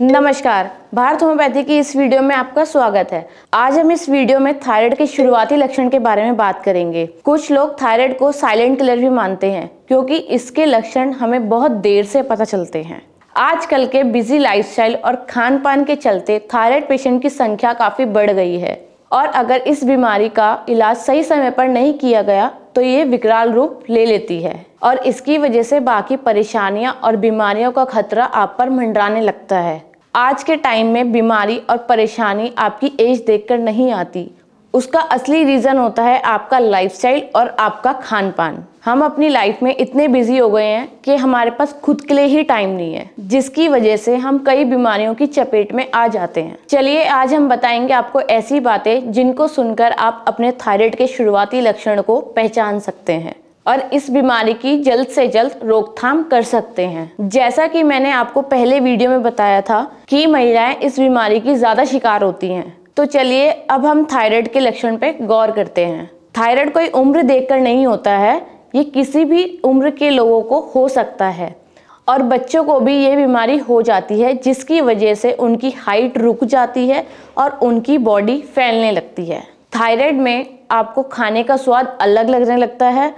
नमस्कार भारत होम्योपैथी की इस वीडियो में आपका स्वागत है आज हम इस वीडियो में थायराइड के शुरुआती लक्षण के बारे में बात करेंगे कुछ लोग थायराइड को साइलेंट किलर भी मानते हैं क्योंकि इसके लक्षण हमें बहुत देर से पता चलते हैं आजकल के बिजी लाइफस्टाइल और खान पान के चलते थायराइड पेशेंट की संख्या काफ़ी बढ़ गई है और अगर इस बीमारी का इलाज सही समय पर नहीं किया गया तो ये विकराल रूप ले लेती है और इसकी वजह से बाकी परेशानियां और बीमारियों का खतरा आप पर मंडराने लगता है आज के टाइम में बीमारी और परेशानी आपकी एज देखकर नहीं आती उसका असली रीज़न होता है आपका लाइफस्टाइल और आपका खान पान हम अपनी लाइफ में इतने बिजी हो गए हैं कि हमारे पास खुद के लिए ही टाइम नहीं है जिसकी वजह से हम कई बीमारियों की चपेट में आ जाते हैं चलिए आज हम बताएंगे आपको ऐसी बातें जिनको सुनकर आप अपने थायराइड के शुरुआती लक्षण को पहचान सकते हैं और इस बीमारी की जल्द से जल्द रोकथाम कर सकते हैं जैसा कि मैंने आपको पहले वीडियो में बताया था कि महिलाएं इस बीमारी की ज़्यादा शिकार होती हैं तो चलिए अब हम थायराइड के लक्षण पे गौर करते हैं थायराइड कोई उम्र देखकर नहीं होता है ये किसी भी उम्र के लोगों को हो सकता है और बच्चों को भी ये बीमारी हो जाती है जिसकी वजह से उनकी हाइट रुक जाती है और उनकी बॉडी फैलने लगती है थायराइड में आपको खाने का स्वाद अलग लगने लगता है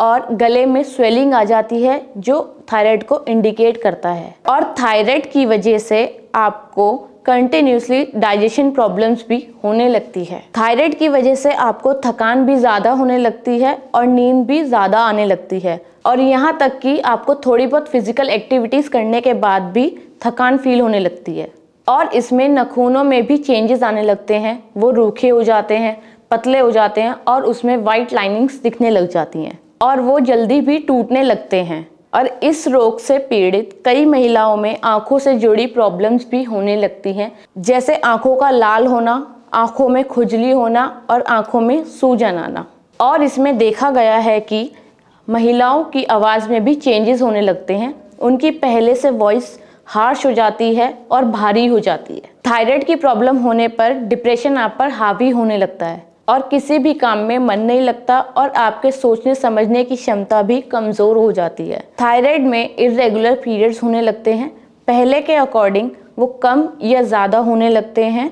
और गले में स्वेलिंग आ जाती है जो थायराइड को इंडिकेट करता है और थायराइड की वजह से आपको कंटिन्यूसली डाइजेशन प्रॉब्लम्स भी होने लगती है थायराइड की वजह से आपको थकान भी ज़्यादा होने लगती है और नींद भी ज़्यादा आने लगती है और यहाँ तक कि आपको थोड़ी बहुत फिजिकल एक्टिविटीज़ करने के बाद भी थकान फील होने लगती है और इसमें नखूनों में भी चेंजेस आने लगते हैं वो रूखे हो जाते हैं पतले हो जाते हैं और उसमें वाइट लाइनिंग्स दिखने लग जाती हैं और वो जल्दी भी टूटने लगते हैं और इस रोग से पीड़ित कई महिलाओं में आंखों से जुड़ी प्रॉब्लम्स भी होने लगती हैं जैसे आंखों का लाल होना आंखों में खुजली होना और आंखों में सूजन आना और इसमें देखा गया है कि महिलाओं की आवाज़ में भी चेंजेस होने लगते हैं उनकी पहले से वॉइस हार्श हो जाती है और भारी हो जाती है थायराइड की प्रॉब्लम होने पर डिप्रेशन आप पर हावी होने लगता है और किसी भी काम में मन नहीं लगता और आपके सोचने समझने की क्षमता भी कमज़ोर हो जाती है थायराइड में इरेगुलर पीरियड्स होने लगते हैं पहले के अकॉर्डिंग वो कम या ज़्यादा होने लगते हैं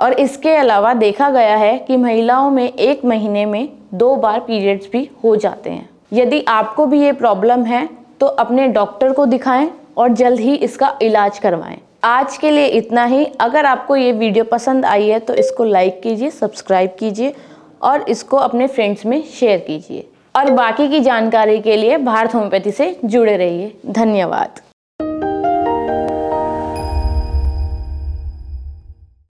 और इसके अलावा देखा गया है कि महिलाओं में एक महीने में दो बार पीरियड्स भी हो जाते हैं यदि आपको भी ये प्रॉब्लम है तो अपने डॉक्टर को दिखाएं और जल्द ही इसका इलाज करवाएं आज के लिए इतना ही अगर आपको ये वीडियो पसंद आई है तो इसको लाइक कीजिए सब्सक्राइब कीजिए और इसको अपने फ्रेंड्स में शेयर कीजिए और बाकी की जानकारी के लिए भारत होम्योपैथी से जुड़े रहिए धन्यवाद